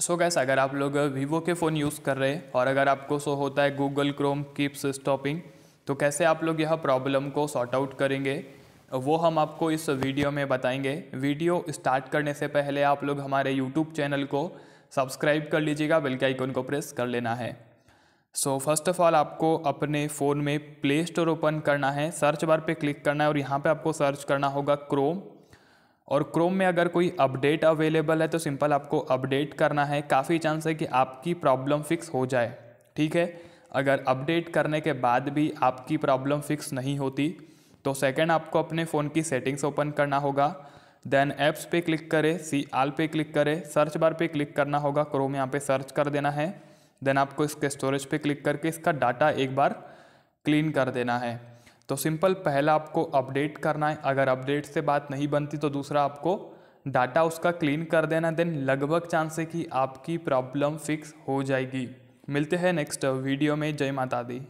सो so gas अगर आप लोग वीवो के फ़ोन यूज़ कर रहे हैं और अगर आपको सो होता है गूगल क्रोम कीप्स स्टॉपिंग तो कैसे आप लोग यह प्रॉब्लम को सॉर्ट आउट करेंगे वो हम आपको इस वीडियो में बताएंगे वीडियो स्टार्ट करने से पहले आप लोग हमारे यूट्यूब चैनल को सब्सक्राइब कर लीजिएगा बेल के आइकन को प्रेस कर लेना है सो फर्स्ट ऑफ़ ऑल आपको अपने फ़ोन में प्ले स्टोर ओपन करना है सर्च बार पे क्लिक करना है और यहाँ पे आपको सर्च करना होगा क्रोम और क्रोम में अगर कोई अपडेट अवेलेबल है तो सिंपल आपको अपडेट करना है काफ़ी चांस है कि आपकी प्रॉब्लम फिक्स हो जाए ठीक है अगर अपडेट करने के बाद भी आपकी प्रॉब्लम फिक्स नहीं होती तो सेकंड आपको अपने फ़ोन की सेटिंग्स ओपन करना होगा देन ऐप्स पे क्लिक करें सी आल पे क्लिक करें सर्च बार पे क्लिक करना होगा क्रोम यहाँ पे सर्च कर देना है देन आपको इसके स्टोरेज पे क्लिक करके इसका डाटा एक बार क्लीन कर देना है तो सिंपल पहला आपको अपडेट करना है अगर अपडेट से बात नहीं बनती तो दूसरा आपको डाटा उसका क्लीन कर देना देन लगभग चांस है कि आपकी प्रॉब्लम फिक्स हो जाएगी मिलते हैं नेक्स्ट वीडियो में जय माता दी